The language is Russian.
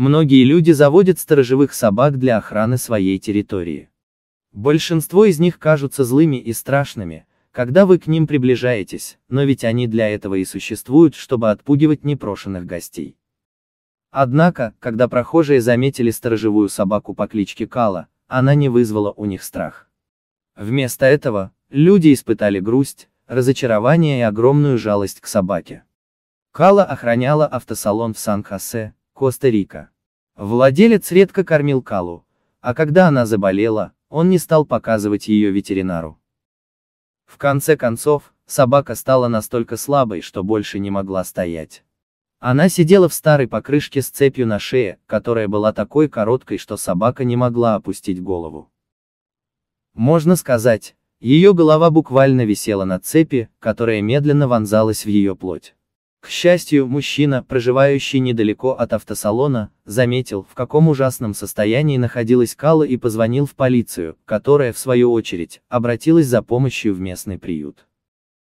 Многие люди заводят сторожевых собак для охраны своей территории. Большинство из них кажутся злыми и страшными, когда вы к ним приближаетесь, но ведь они для этого и существуют, чтобы отпугивать непрошенных гостей. Однако, когда прохожие заметили сторожевую собаку по кличке Кала, она не вызвала у них страх. Вместо этого, люди испытали грусть, разочарование и огромную жалость к собаке. Кала охраняла автосалон в Сан-Хосе, Коста-Рика. Владелец редко кормил Калу, а когда она заболела, он не стал показывать ее ветеринару. В конце концов, собака стала настолько слабой, что больше не могла стоять. Она сидела в старой покрышке с цепью на шее, которая была такой короткой, что собака не могла опустить голову. Можно сказать, ее голова буквально висела на цепи, которая медленно вонзалась в ее плоть. К счастью, мужчина, проживающий недалеко от автосалона, заметил, в каком ужасном состоянии находилась Кала и позвонил в полицию, которая, в свою очередь, обратилась за помощью в местный приют.